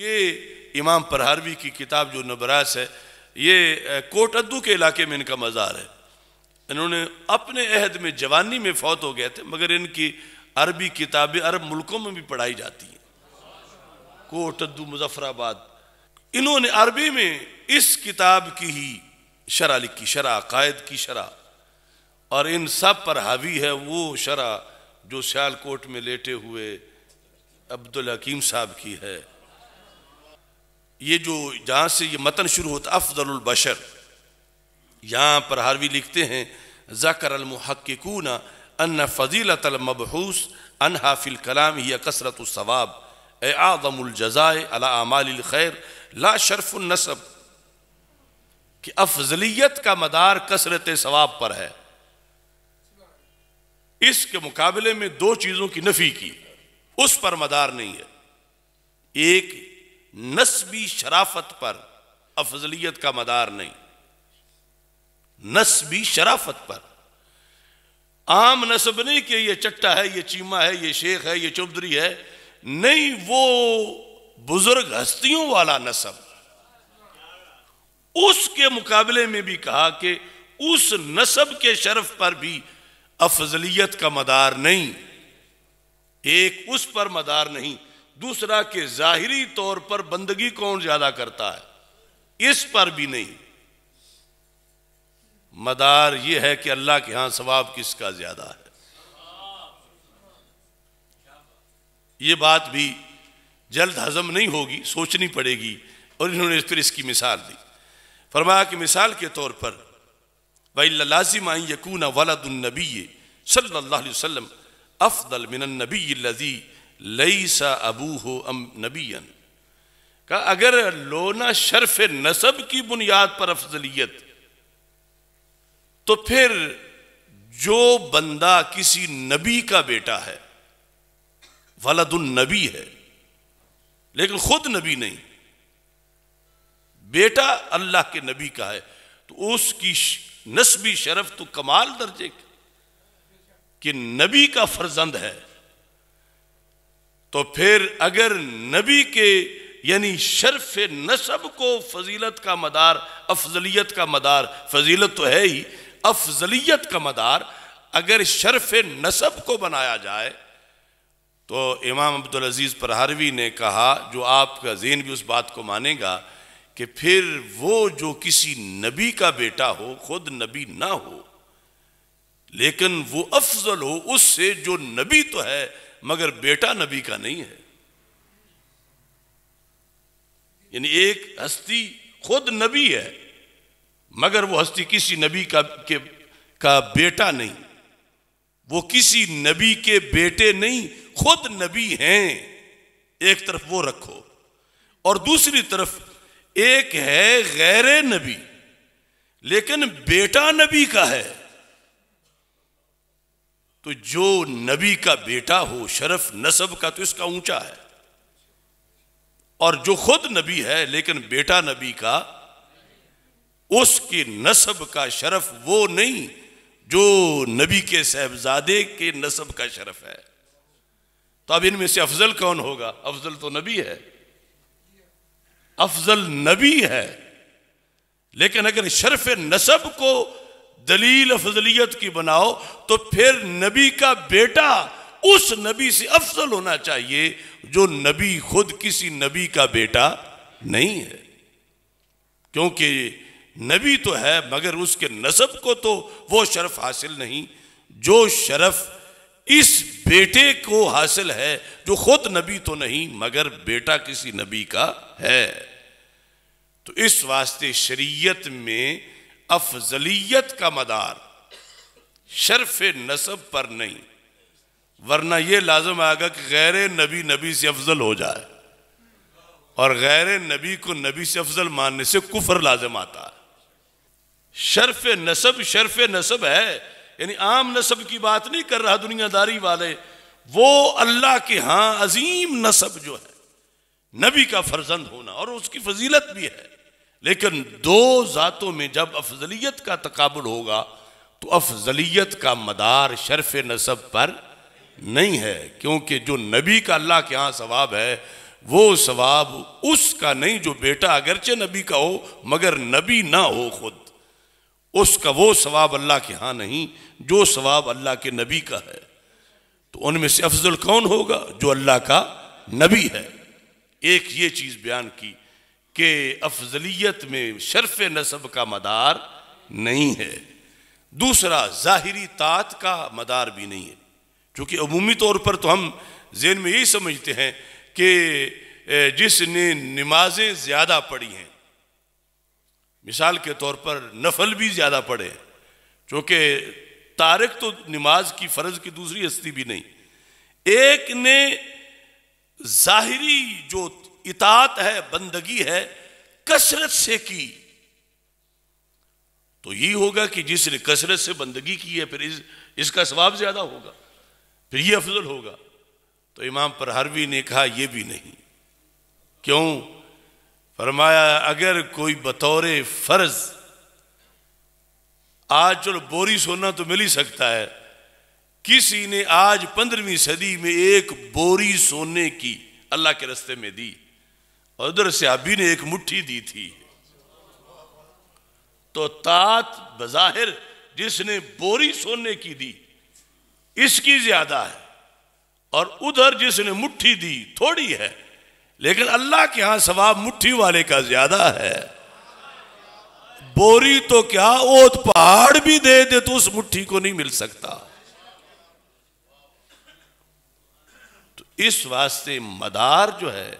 ये इमाम परहारवी की किताब जो नबरास है ये कोट अद्दू के इलाके में इनका मज़ार है इन्होंने अपने अहद में जवानी में फौत हो गए थे मगर इनकी अरबी किताबें अरब मुल्कों में भी पढ़ाई जाती हैं कोट अद्दू मुजफ्फराबाद इन्होंने अरबी में इस किताब की ही शरा लिखी शरा कायद की शरा और इन सब पर हावी है वो शरा जो सियालकोट में लेटे हुए अब्दुल हकीम साहब की है ये जो जहाँ से ये मतन शुरू होता बशर यहाँ पर हारवी लिखते हैं ज़कर अलमुहकूना अन फजीलत मबहूस अन हाफिल कलाम ही कसरत सवाब ए अलामाल खैर ला शरफुलनसब कि अफजलियत का मदार कसरत सवाब पर है इसके मुकाबले में दो चीज़ों की नफ़ी की उस पर मदार नहीं है एक नस्बी शराफत पर अफजलियत का मदार नहीं नस्बी शराफत पर आम नस्ब नहीं कि ये चट्टा है यह चीमा है यह शेख है यह चौधरी है नहीं वो बुजुर्ग हस्तियों वाला नस्ब उसके मुकाबले में भी कहा कि उस नस्ब के शर्फ पर भी अफजलियत का मदार नहीं एक उस पर मदार नहीं दूसरा कि जाहिरी तौर पर बंदगी कौन ज्यादा करता है इस पर भी नहीं मदार यह है कि अल्लाह के यहां सवाब किसका ज्यादा है यह बात भी जल्द हजम नहीं होगी सोचनी पड़ेगी और इन्होंने फिर इसकी मिसाल दी फरमाया कि मिसाल के तौर पर वही लाजिम आई यकून वलदुलनबी सल्ला वसम अफदल नबी लजी लई सा अबू हो अम नबीन का अगर लोना शर्फ नसब की बुनियाद पर अफजलियत तो फिर जो बंदा किसी नबी का बेटा है वलदुल नबी है लेकिन खुद नबी नहीं बेटा अल्लाह के नबी का है तो उसकी नस्बी शरफ तो कमाल दर्जे कि नबी का फर्जंद है तो फिर अगर नबी के यानी शर्फ नसब को फजीलत का मदार अफजलियत का मदार फजीलत तो है ही अफजलियत का मदार अगर शर्फ नसब को बनाया जाए तो इमाम अब्दुल अजीज़ परहारवी ने कहा जो आपका जेन भी उस बात को मानेगा कि फिर वो जो किसी नबी का बेटा हो खुद नबी ना हो लेकिन वो अफजल हो उससे जो नबी तो है मगर बेटा नबी का नहीं है यानी एक हस्ती खुद नबी है मगर वो हस्ती किसी नबी का के का बेटा नहीं वो किसी नबी के बेटे नहीं खुद नबी हैं एक तरफ वो रखो और दूसरी तरफ एक है गैर नबी लेकिन बेटा नबी का है तो जो नबी का बेटा हो शरफ नसब का तो इसका ऊंचा है और जो खुद नबी है लेकिन बेटा नबी का उसके नसब का शरफ वो नहीं जो नबी के साहबजादे के नसब का शरफ है तो अब इनमें से अफजल कौन होगा अफजल तो नबी है अफजल नबी है लेकिन अगर शरफ नसब को दलील फजलियत की बनाओ तो फिर नबी का बेटा उस नबी से अफजल होना चाहिए जो नबी खुद किसी नबी का बेटा नहीं है क्योंकि नबी तो है मगर उसके नसब को तो वो शरफ हासिल नहीं जो शरफ इस बेटे को हासिल है जो खुद नबी तो नहीं मगर बेटा किसी नबी का है तो इस वास्ते शरीयत में अफजलियत का मदार शर्फ नसब पर नहीं वरना यह लाजम आएगा कि गैर नबी नबी से अफजल हो जाए और गैर नबी को नबी से अफजल मानने से कुफर लाजम आता है शर्फ नसब शर्फ नसब है यानी आम नसब की बात नहीं कर रहा दुनियादारी वाले वो अल्लाह के हां अजीम नसब जो है नबी का फर्जंद होना और उसकी फजीलत भी है लेकिन दो ज़ातों में जब अफजलियत का तकबुल होगा तो अफजलियत का मदार शर्फ नसब पर नहीं है क्योंकि जो नबी का अल्लाह के यहाँ सवाब है वो सवाब उसका नहीं जो बेटा अगरचे नबी का हो मगर नबी ना हो खुद उसका वो सवाब अल्लाह के यहाँ नहीं जो सवाब अल्लाह के नबी का है तो उनमें से अफजल कौन होगा जो अल्लाह का नबी है एक ये चीज़ बयान की के अफजलियत में शर्फ नसब का मदार नहीं है दूसरा ज़ाहरी तात का मदार भी नहीं है क्योंकि अमूमी तौर पर तो हम जेन में यही समझते हैं कि जिसने नमाजें ज़्यादा पढ़ी हैं मिसाल के तौर पर नफल भी ज़्यादा पढ़े हैं क्योंकि तारक तो नमाज की फ़र्ज की दूसरी हस्ती भी नहीं एक ने ज़ाहरी जो इतात है बंदगी है कसरत से की तो ये होगा कि जिसने कसरत से बंदगी की है फिर इस, इसका स्वाब ज्यादा होगा फिर ये अफजल होगा तो इमाम पर हरवी ने कहा यह भी नहीं क्यों फरमाया अगर कोई बतौर फर्ज आज चलो बोरी सोना तो मिल ही सकता है किसी ने आज पंद्रहवीं सदी में एक बोरी सोने की अल्लाह के रस्ते में दी उधर से अभी ने एक मुट्ठी दी थी तो तात बज़ाहिर जिसने बोरी सोने की दी इसकी ज्यादा है और उधर जिसने मुट्ठी दी थोड़ी है लेकिन अल्लाह के यहां सवाब मुट्ठी वाले का ज्यादा है बोरी तो क्या ओत पहाड़ भी दे दे तो उस मुट्ठी को नहीं मिल सकता तो इस वास्ते मदार जो है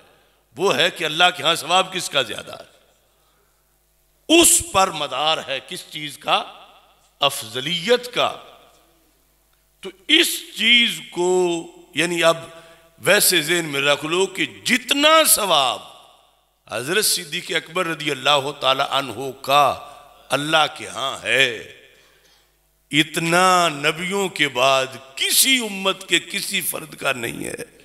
वो है कि अल्लाह के यहां सवाब किसका ज्यादा है उस पर मदार है किस चीज का अफजलियत का तो इस चीज को यानी अब वैसे जेन में रख लो कि जितना सवाब हजरत सिद्दीक अकबर रदी अल्लाह तहो का अल्लाह के यहां है इतना नबियों के बाद किसी उम्मत के किसी फर्द का नहीं है